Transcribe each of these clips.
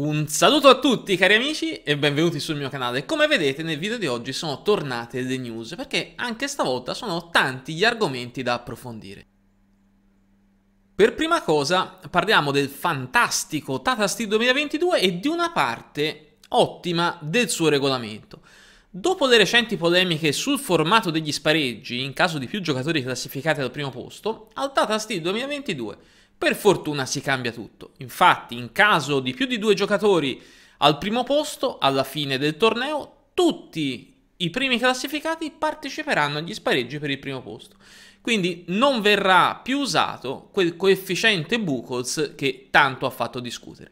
Un saluto a tutti cari amici e benvenuti sul mio canale. Come vedete nel video di oggi sono tornate le news perché anche stavolta sono tanti gli argomenti da approfondire. Per prima cosa parliamo del fantastico Tata Steel 2022 e di una parte ottima del suo regolamento. Dopo le recenti polemiche sul formato degli spareggi in caso di più giocatori classificati al primo posto, al Tata Steel 2022 per fortuna si cambia tutto. Infatti, in caso di più di due giocatori al primo posto, alla fine del torneo, tutti i primi classificati parteciperanno agli spareggi per il primo posto. Quindi non verrà più usato quel coefficiente Buchholz che tanto ha fatto discutere.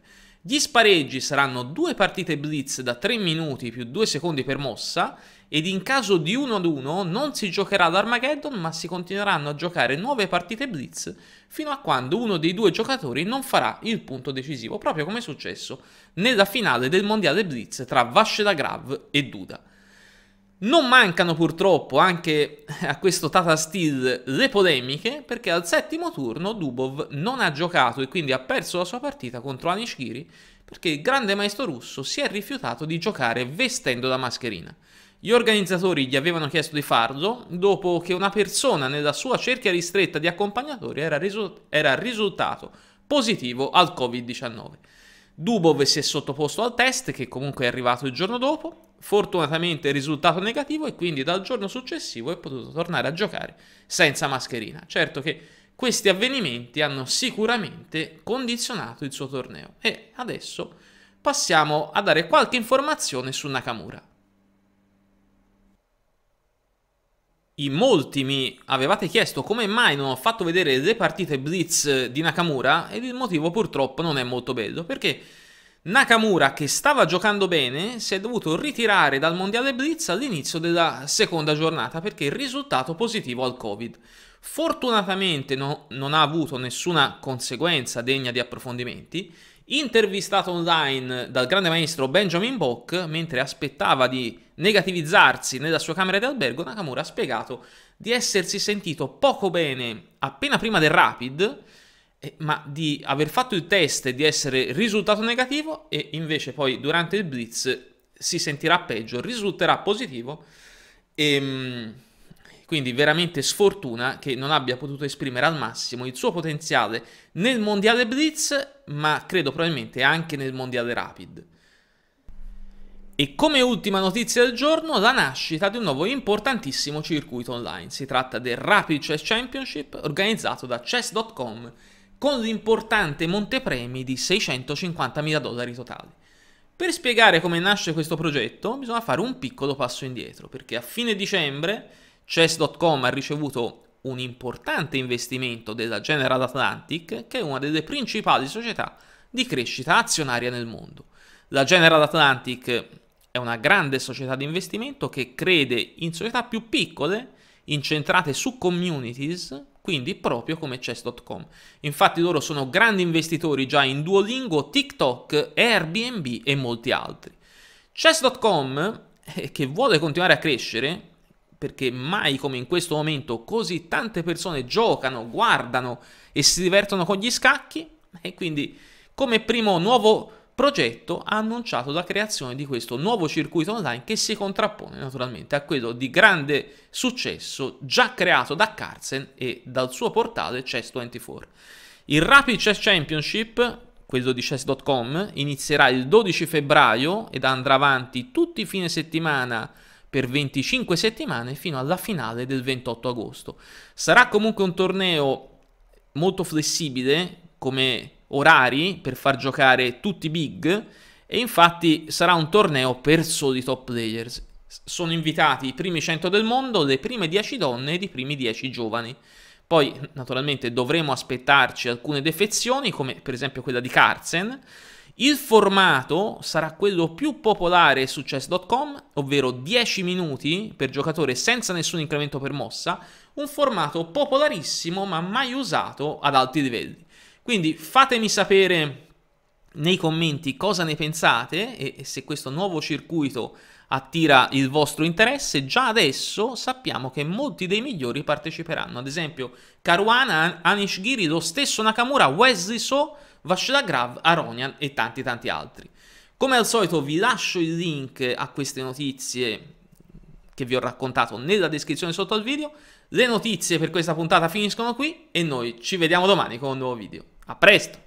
Gli spareggi saranno due partite blitz da 3 minuti più 2 secondi per mossa ed in caso di 1 ad 1 non si giocherà l'Armageddon ma si continueranno a giocare nuove partite blitz fino a quando uno dei due giocatori non farà il punto decisivo, proprio come è successo nella finale del mondiale blitz tra Vasce da Grav e Duda. Non mancano purtroppo anche a questo Tata Steel le polemiche perché al settimo turno Dubov non ha giocato e quindi ha perso la sua partita contro Anishkiri perché il grande maestro russo si è rifiutato di giocare vestendo la mascherina. Gli organizzatori gli avevano chiesto di farlo dopo che una persona nella sua cerchia ristretta di accompagnatori era, risu- era risultato positivo al Covid-19. Dubov si è sottoposto al test che comunque è arrivato il giorno dopo, fortunatamente il risultato negativo e quindi dal giorno successivo è potuto tornare a giocare senza mascherina. Certo che questi avvenimenti hanno sicuramente condizionato il suo torneo e adesso passiamo a dare qualche informazione su Nakamura. in molti mi avevate chiesto come mai non ho fatto vedere le partite blitz di Nakamura ed il motivo purtroppo non è molto bello perché Nakamura che stava giocando bene si è dovuto ritirare dal mondiale blitz all'inizio della seconda giornata perché il risultato positivo al covid Fortunatamente no, non ha avuto nessuna conseguenza degna di approfondimenti. Intervistato online dal grande maestro Benjamin Bock, mentre aspettava di negativizzarsi nella sua camera di albergo, Nakamura ha spiegato di essersi sentito poco bene appena prima del Rapid, eh, ma di aver fatto il test e di essere risultato negativo e invece poi durante il blitz si sentirà peggio, risulterà positivo e ehm, quindi veramente sfortuna che non abbia potuto esprimere al massimo il suo potenziale nel mondiale Blitz, ma credo probabilmente anche nel mondiale Rapid. E come ultima notizia del giorno, la nascita di un nuovo importantissimo circuito online. Si tratta del Rapid Chess Championship organizzato da chess.com con l'importante montepremi di 650.000 dollari totali. Per spiegare come nasce questo progetto bisogna fare un piccolo passo indietro, perché a fine dicembre Chess.com ha ricevuto un importante investimento della General Atlantic, che è una delle principali società di crescita azionaria nel mondo. La General Atlantic è una grande società di investimento che crede in società più piccole, incentrate su communities, quindi proprio come chess.com. Infatti loro sono grandi investitori già in Duolingo, TikTok, Airbnb e molti altri. Chess.com, eh, che vuole continuare a crescere, perché mai come in questo momento così tante persone giocano, guardano e si divertono con gli scacchi e quindi come primo nuovo progetto ha annunciato la creazione di questo nuovo circuito online che si contrappone naturalmente a quello di grande successo già creato da Carlsen e dal suo portale Chess24. Il Rapid Chess Championship, quello di chess.com, inizierà il 12 febbraio ed andrà avanti tutti i fine settimana per 25 settimane fino alla finale del 28 agosto. Sarà comunque un torneo molto flessibile come orari per far giocare tutti i big e infatti sarà un torneo per soli top players. Sono invitati i primi 100 del mondo, le prime 10 donne ed i primi 10 giovani. Poi naturalmente dovremo aspettarci alcune defezioni come per esempio quella di Carzen il formato sarà quello più popolare su chess.com, ovvero 10 minuti per giocatore senza nessun incremento per mossa, un formato popolarissimo ma mai usato ad alti livelli. Quindi fatemi sapere nei commenti cosa ne pensate e se questo nuovo circuito attira il vostro interesse, già adesso sappiamo che molti dei migliori parteciperanno, ad esempio Caruana, Anishgiri, lo stesso Nakamura, Wesley So Grav, Aronian e tanti tanti altri. Come al solito vi lascio il link a queste notizie che vi ho raccontato nella descrizione sotto al video. Le notizie per questa puntata finiscono qui e noi ci vediamo domani con un nuovo video. A presto!